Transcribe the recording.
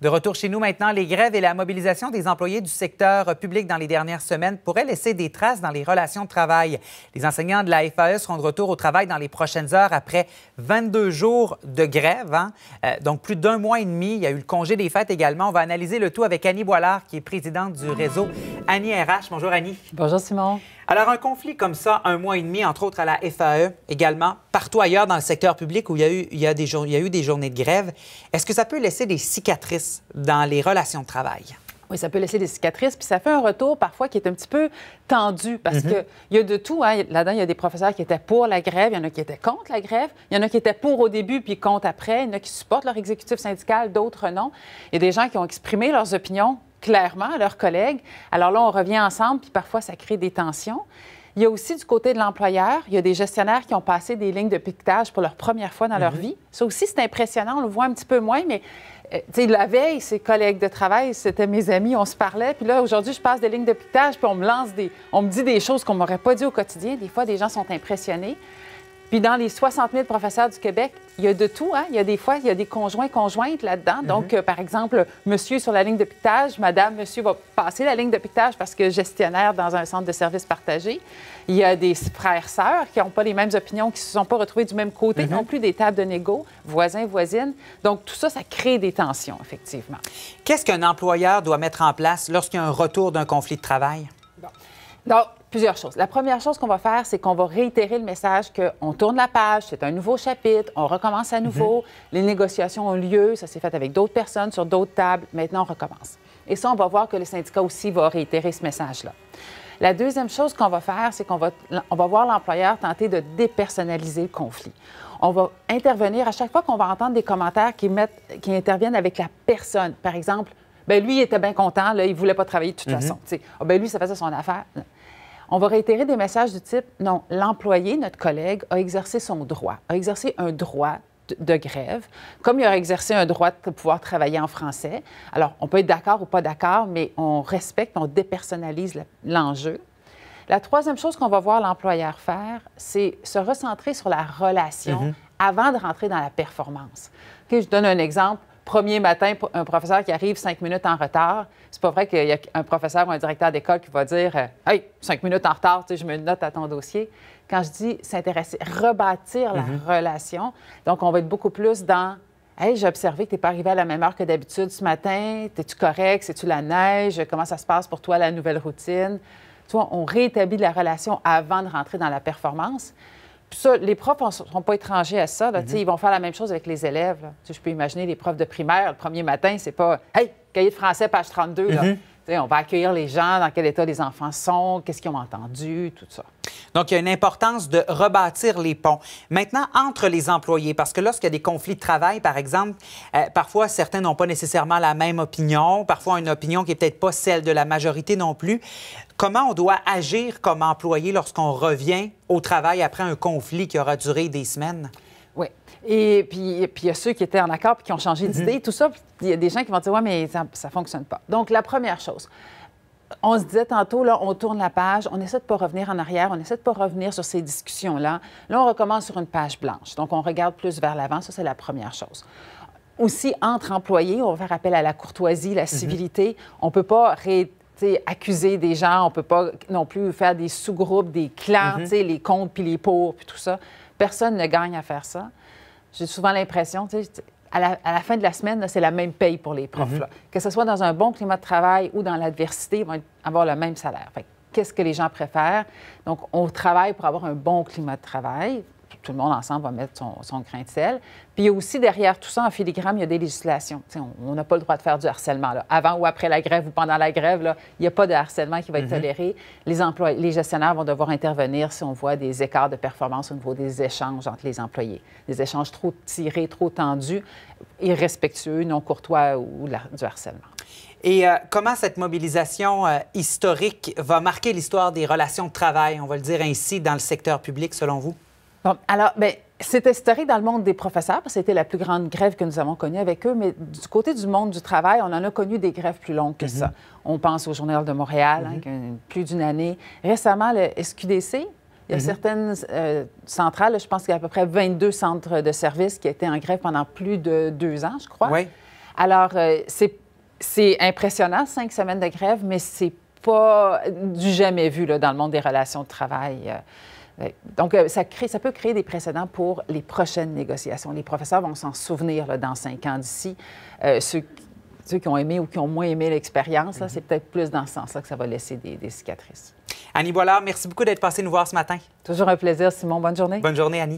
De retour chez nous maintenant, les grèves et la mobilisation des employés du secteur public dans les dernières semaines pourraient laisser des traces dans les relations de travail. Les enseignants de la FAE seront de retour au travail dans les prochaines heures après 22 jours de grève, hein. euh, donc plus d'un mois et demi. Il y a eu le congé des fêtes également. On va analyser le tout avec Annie Boilard, qui est présidente du réseau Annie RH. Bonjour Annie. Bonjour Simon. Alors, un conflit comme ça, un mois et demi, entre autres à la FAE également, partout ailleurs dans le secteur public où il y a eu, il y a des, eu des journées de grève, est-ce que ça peut laisser des cicatrices dans les relations de travail? Oui, ça peut laisser des cicatrices, puis ça fait un retour parfois qui est un petit peu tendu parce mhm. que y a de tout. Hein. Là-dedans, il y a des professeurs qui étaient pour la grève, il y en a qui étaient contre la grève, il y en a qui étaient pour au début puis contre après, il y en a qui supportent leur exécutif syndical, d'autres non. Il y a des gens qui ont exprimé leurs opinions clairement à leurs collègues. Alors là, on revient ensemble, puis parfois, ça crée des tensions. Il y a aussi du côté de l'employeur, il y a des gestionnaires qui ont passé des lignes de piquetage pour leur première fois dans leur mhm. vie. Ça aussi, c'est impressionnant, on le voit un petit peu moins, mais euh, sais la veille, ses collègues de travail, c'était mes amis, on se parlait, puis là, aujourd'hui, je passe des lignes de piquetage, puis on me lance des... On me dit des choses qu'on m'aurait pas dit au quotidien. Des fois, des gens sont impressionnés. Puis dans les 60 000 professeurs du Québec, il y a de tout. Hein. Il y a des fois, il y a des conjoints, conjointes là-dedans. Mm-hmm. Donc, euh, par exemple, monsieur sur la ligne de piquetage, madame, monsieur va passer la ligne de piquetage parce que gestionnaire dans un centre de services partagés. Il y a des frères, sœurs qui n'ont pas les mêmes opinions, qui ne se sont pas retrouvés du même côté mm-hmm. non plus des tables de négo, voisins, voisines. Donc, tout ça, ça crée des tensions, effectivement. Qu'est-ce qu'un employeur doit mettre en place lorsqu'il y a un retour d'un conflit de travail? Donc, plusieurs choses. La première chose qu'on va faire, c'est qu'on va réitérer le message qu'on tourne la page, c'est un nouveau chapitre, on recommence à nouveau, mhm. les négociations ont lieu, ça s'est fait avec d'autres personnes sur d'autres tables, maintenant on recommence. Et ça, on va voir que le syndicat aussi va réitérer ce message-là. La deuxième chose qu'on va faire, c'est qu'on va, on va voir l'employeur tenter de dépersonnaliser le conflit. On va intervenir à chaque fois qu'on va entendre des commentaires qui, mettent, qui interviennent avec la personne. Par exemple, ben lui, il était bien content, il ne voulait pas travailler de toute mhm. façon. Ah, ben lui, ça faisait son affaire. On va réitérer des messages du type non, l'employé, notre collègue, a exercé son droit, a exercé un droit de grève, comme il a exercé un droit de pouvoir travailler en français. Alors, on peut être d'accord ou pas d'accord, mais on respecte, on dépersonnalise l'enjeu. La troisième chose qu'on va voir l'employeur faire, c'est se recentrer sur la relation mm-hmm. avant de rentrer dans la performance. je donne un exemple premier matin, un professeur qui arrive cinq minutes en retard, c'est pas vrai qu'il y a un professeur ou un directeur d'école qui va dire euh, Hey, cinq minutes en retard, je mets je me note à ton dossier. Quand je dis s'intéresser, rebâtir la mm-hmm. relation, donc on va être beaucoup plus dans Hey, j'ai observé que tu n'es pas arrivé à la même heure que d'habitude ce matin. Es-tu correct? C'est-tu la neige? Comment ça se passe pour toi, la nouvelle routine? Tu on rétablit la relation avant de rentrer dans la performance ça, les profs ne sont pas étrangers à ça. Mhm. Ils vont faire la même chose avec les élèves. Je peux imaginer les profs de primaire, le premier matin, c'est pas Hey, cahier de français, page 32. Mhm. On va accueillir les gens, dans quel état les enfants sont, qu'est-ce qu'ils ont entendu, tout ça. Donc, il y a une importance de rebâtir les ponts. Maintenant, entre les employés, parce que lorsqu'il y a des conflits de travail, par exemple, euh, parfois, certains n'ont pas nécessairement la même opinion, parfois une opinion qui n'est peut-être pas celle de la majorité non plus. Comment on doit agir comme employé lorsqu'on revient au travail après un conflit qui aura duré des semaines? Oui. Et puis, puis, il y a ceux qui étaient en accord puis qui ont changé mhm. d'idée, tout ça. il y a des gens qui vont dire Ouais, mais ça ne fonctionne pas. Donc, la première chose, on se disait tantôt, là, on tourne la page, on essaie de pas revenir en arrière, on essaie de pas revenir sur ces discussions-là. Là, on recommence sur une page blanche. Donc, on regarde plus vers l'avant. Ça, c'est la première chose aussi entre employés, on va faire appel à la courtoisie, la mhm. civilité. On ne peut pas accuser des gens, on ne peut pas non plus faire des sous-groupes, des clans, mhm. les comptes puis les pauvres, puis tout ça. Personne ne gagne à faire ça. J'ai souvent l'impression, à la, fin de la semaine, c'est la même paye pour les profs. Mhm. Que ce soit dans un bon climat de travail ou dans l'adversité, ils vont avoir le même salaire. Qu'est-ce que les gens préfèrent? Donc, on travaille pour avoir un bon climat de travail, tout le monde ensemble va mettre son, grain de sel. Puis il y a aussi derrière tout ça, en filigrane, il y a des législations. on n'a pas le droit de faire du harcèlement. Là. Avant ou après la grève ou pendant la grève, il n'y a pas de harcèlement qui va être mhm. toléré. Les, les gestionnaires vont devoir intervenir si on voit des écarts de performance au niveau des échanges entre les employés. Des échanges trop tirés, trop tendus, irrespectueux, non courtois ou du harcèlement. Et euh, comment cette mobilisation euh, historique va marquer l'histoire des relations de travail, on va le dire ainsi, dans le secteur public, selon vous? alors, ben, c'était historique dans le monde des professeurs, parce que c'était la plus grande grève que nous avons connue avec eux, mais du côté du monde du travail, on en a connu des grèves plus longues que mhm. ça. On pense au Journal de Montréal, hein, mhm. plus d'une année. Récemment, le SQDC, il y a mhm. certaines euh, centrales, je pense qu'il y a à peu près 22 centres de services qui étaient en grève pendant plus de deux ans, je crois. Oui. Alors, euh, c'est impressionnant, cinq semaines de grève, mais c'est pas du jamais vu dans le monde des relations de travail. Euh. Euh, donc, euh, ça, peut créer des précédents pour les prochaines négociations. Les professeurs vont s'en souvenir dans cinq ans d'ici. Euh, ceux, qui ont aimé ou qui ont moins aimé l'expérience, mhm. c'est peut-être plus dans ce sens-là que ça va laisser des, cicatrices. Annie Boilard, merci beaucoup d'être passée nous voir ce matin. Toujours un plaisir, Simon. Bonne journée. Bonne journée, Annie.